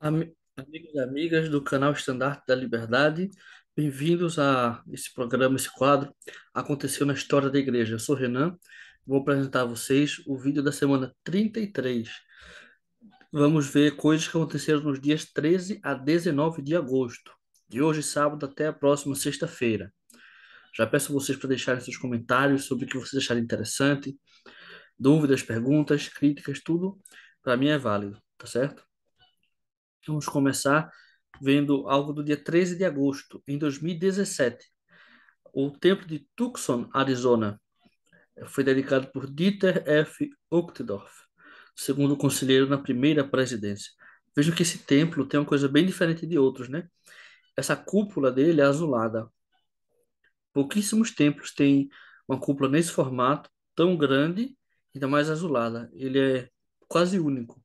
Amigos e amigas do canal Estandarte da Liberdade, bem-vindos a esse programa, esse quadro Aconteceu na História da Igreja. Eu sou o Renan, vou apresentar a vocês o vídeo da semana 33. Vamos ver coisas que aconteceram nos dias 13 a 19 de agosto, de hoje sábado até a próxima sexta-feira. Já peço a vocês para deixarem seus comentários sobre o que vocês acharem interessante, dúvidas, perguntas, críticas, tudo para mim é válido, tá certo? Vamos começar vendo algo do dia 13 de agosto, em 2017. O templo de Tucson, Arizona, foi dedicado por Dieter F. Uchtdorf, segundo conselheiro na primeira presidência. Vejam que esse templo tem uma coisa bem diferente de outros, né? Essa cúpula dele é azulada. Pouquíssimos templos têm uma cúpula nesse formato, tão grande, ainda mais azulada. Ele é quase único.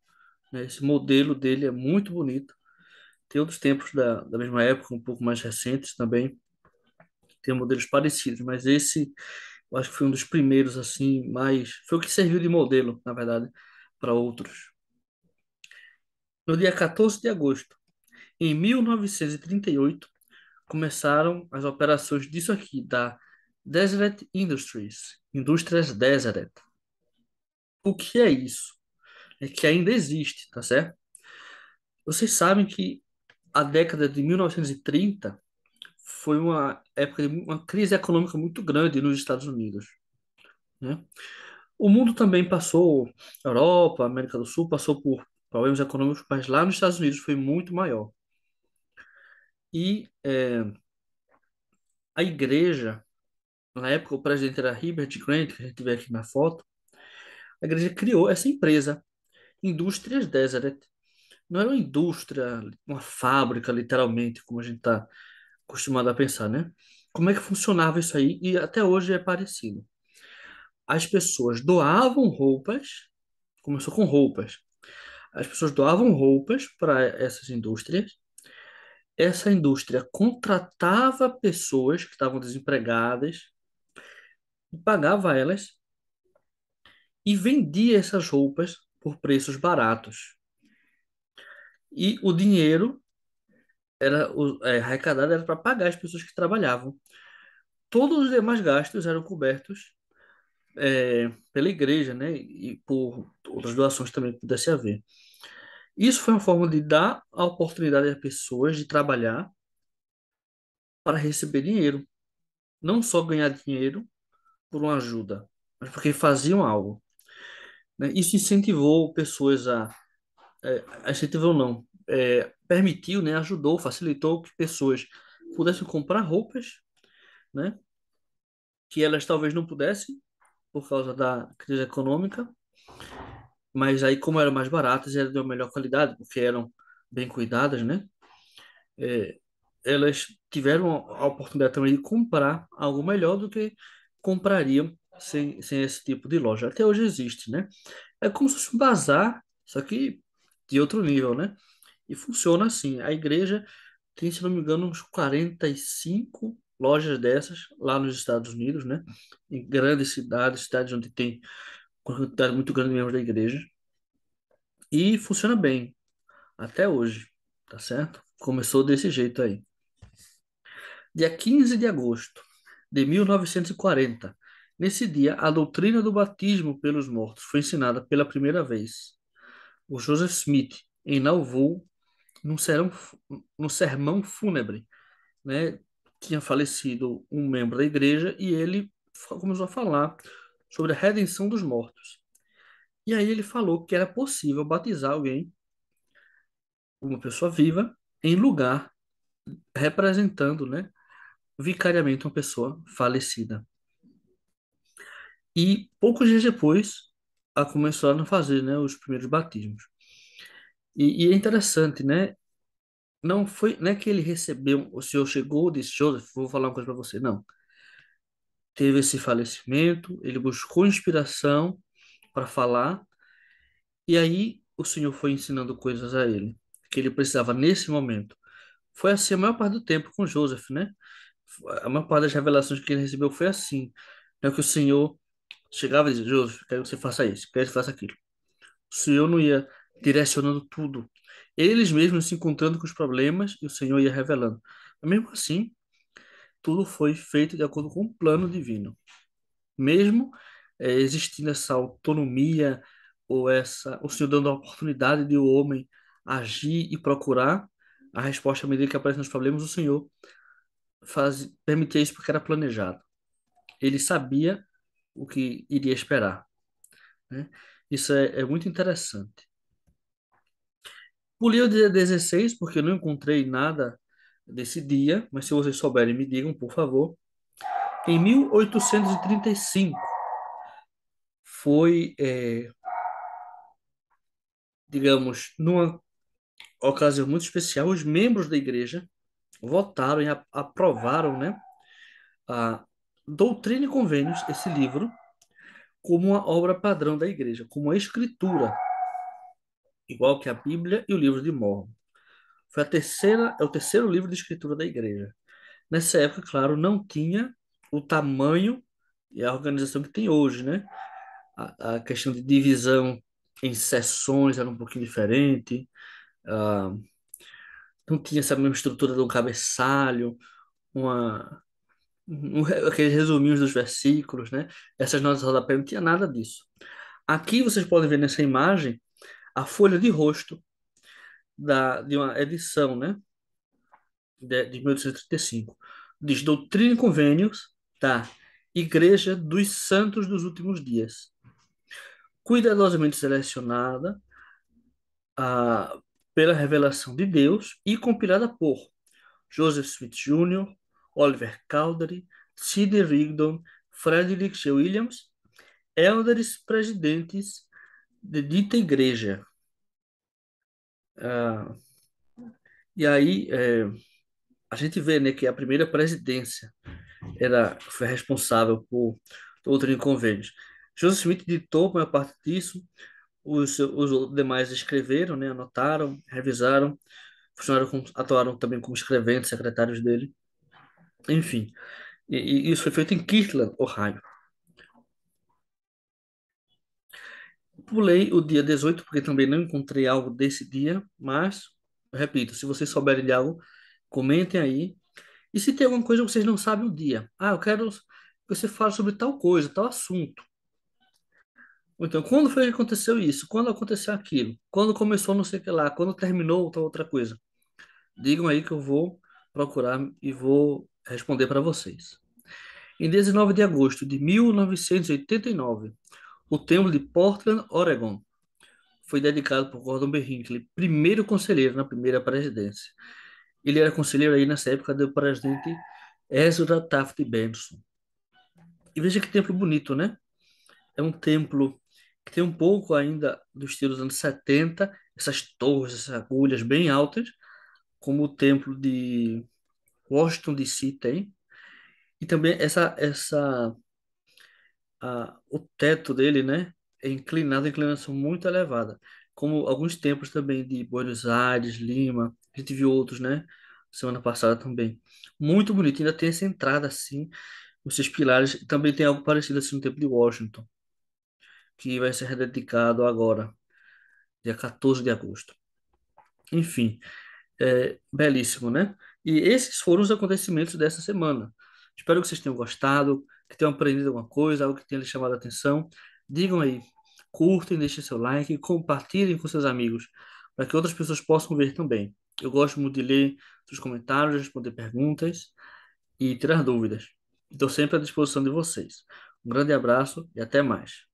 Né? Esse modelo dele é muito bonito. Tem outros tempos da, da mesma época, um pouco mais recentes também. Tem modelos parecidos, mas esse eu acho que foi um dos primeiros, assim, mais. Foi o que serviu de modelo, na verdade, para outros. No dia 14 de agosto, em 1938, começaram as operações disso aqui, da Deseret Industries, Indústrias Deseret. O que é isso? é que ainda existe, tá certo? Vocês sabem que a década de 1930 foi uma época de uma crise econômica muito grande nos Estados Unidos, né? O mundo também passou, Europa, América do Sul, passou por problemas econômicos, mas lá nos Estados Unidos foi muito maior. E é, a igreja, na época o presidente era Herbert Grant, que a gente vê aqui na foto, a igreja criou essa empresa Indústrias Deseret. Não era é uma indústria, uma fábrica, literalmente, como a gente está acostumado a pensar, né? Como é que funcionava isso aí? E até hoje é parecido. As pessoas doavam roupas, começou com roupas. As pessoas doavam roupas para essas indústrias. Essa indústria contratava pessoas que estavam desempregadas e pagava elas e vendia essas roupas por preços baratos. E o dinheiro era é, arrecadado era para pagar as pessoas que trabalhavam. Todos os demais gastos eram cobertos é, pela igreja, né? E por outras doações também que pudesse haver. Isso foi uma forma de dar a oportunidade às pessoas de trabalhar para receber dinheiro. Não só ganhar dinheiro por uma ajuda, mas porque faziam algo. Né? Isso incentivou pessoas a. É, incentivou, não. É, permitiu, né, ajudou, facilitou que pessoas pudessem comprar roupas né, que elas talvez não pudessem por causa da crise econômica, mas aí como eram mais baratas, eram de uma melhor qualidade, porque eram bem cuidadas, né? É, elas tiveram a oportunidade também de comprar algo melhor do que comprariam sem, sem esse tipo de loja. Até hoje existe, né? É como se fosse um bazar, só que de outro nível, né? E funciona assim. A igreja tem, se não me engano, uns 45 lojas dessas lá nos Estados Unidos, né? Em grandes cidades, cidades onde tem quantidade muito grande mesmo membros da igreja. E funciona bem até hoje, tá certo? Começou desse jeito aí. Dia 15 de agosto de 1940, Nesse dia, a doutrina do batismo pelos mortos foi ensinada pela primeira vez. O Joseph Smith inaugurou num, serão, num sermão fúnebre, né? Tinha falecido um membro da igreja e ele começou a falar sobre a redenção dos mortos. E aí ele falou que era possível batizar alguém, uma pessoa viva, em lugar representando, né, vicariamente uma pessoa falecida e poucos dias depois a começaram a fazer né, os primeiros batismos. E, e é interessante, né? Não foi não é que ele recebeu, o senhor chegou e disse, Joseph, vou falar uma coisa para você. Não. Teve esse falecimento, ele buscou inspiração para falar, e aí o senhor foi ensinando coisas a ele, que ele precisava nesse momento. Foi assim a maior parte do tempo com Joseph, né? A maior parte das revelações que ele recebeu foi assim, né? que o senhor chegava e dizia, Deus, quero que você faça isso, quero que você faça aquilo. O Senhor não ia direcionando tudo. Eles mesmos se encontrando com os problemas e o Senhor ia revelando. Mas mesmo assim, tudo foi feito de acordo com o um plano divino. Mesmo é, existindo essa autonomia ou essa o Senhor dando a oportunidade de o homem agir e procurar a resposta à medida que aparecem os problemas, o Senhor faz, permitia isso porque era planejado. Ele sabia o que iria esperar. Né? Isso é, é, muito interessante. Pulei o dia 16, porque eu não encontrei nada desse dia, mas se vocês souberem, me digam, por favor. Em 1835, foi, é, digamos, numa ocasião muito especial, os membros da igreja votaram e aprovaram né, a, doutrina e convênios, esse livro, como uma obra padrão da igreja, como a escritura, igual que a Bíblia e o livro de Mormon. Foi a terceira, é o terceiro livro de escritura da igreja. Nessa época, claro, não tinha o tamanho e a organização que tem hoje, né? A, a questão de divisão em sessões era um pouquinho diferente. Ah, não tinha essa mesma estrutura de um cabeçalho, uma aqueles uhum. resuminhos dos versículos, né? Essas notas de rodapé não tinha nada disso. Aqui vocês podem ver nessa imagem a folha de rosto da, de uma edição, né? De, de 1835. Diz Doutrina e Convênios da Igreja dos Santos dos Últimos Dias. Cuidadosamente selecionada ah, pela revelação de Deus e compilada por Joseph Smith Jr., Oliver Cowdery, Sidney Rigdon, Frederick Williams, élderes presidentes de dita igreja. Ah, e aí é, a gente vê né, que a primeira presidência era, foi responsável por outro convênio. convênios. Joseph Smith ditou a maior parte disso, os, os demais escreveram, né, anotaram, revisaram, funcionaram atuaram também como escreventes, secretários dele. Enfim, e, e isso foi feito em Kirtland, Ohio. Pulei o dia 18, porque também não encontrei algo desse dia, mas, repito, se vocês souberem de algo, comentem aí. E se tem alguma coisa que vocês não sabem o dia. Ah, eu quero que você fale sobre tal coisa, tal assunto. Então, quando foi que aconteceu isso? Quando aconteceu aquilo? Quando começou não sei o que lá? Quando terminou tal outra coisa? Digam aí que eu vou procurar e vou responder para vocês. Em 19 de agosto de 1989, o Templo de Portland, Oregon, foi dedicado por Gordon B. Hinckley, primeiro conselheiro na primeira presidência. Ele era conselheiro aí nessa época do presidente Ezra Taft Benson. E veja que templo bonito, né? É um templo que tem um pouco ainda do estilo dos anos 70, essas torres, essas agulhas bem altas, como o templo de Washington DC tem. E também essa essa a, o teto dele, né, é inclinado, inclinação muito elevada. Como alguns templos também de Buenos Aires, Lima, a gente viu outros, né, semana passada também. Muito bonito, ainda tem essa entrada assim, os seus pilares. Também tem algo parecido assim no templo de Washington, que vai ser rededicado agora, dia 14 de agosto. Enfim, é belíssimo, né? E esses foram os acontecimentos dessa semana. Espero que vocês tenham gostado, que tenham aprendido alguma coisa, algo que tenha lhe chamado a atenção. Digam aí, curtem, deixem seu like, compartilhem com seus amigos, para que outras pessoas possam ver também. Eu gosto muito de ler os comentários, responder perguntas e tirar dúvidas. Estou sempre à disposição de vocês. Um grande abraço e até mais.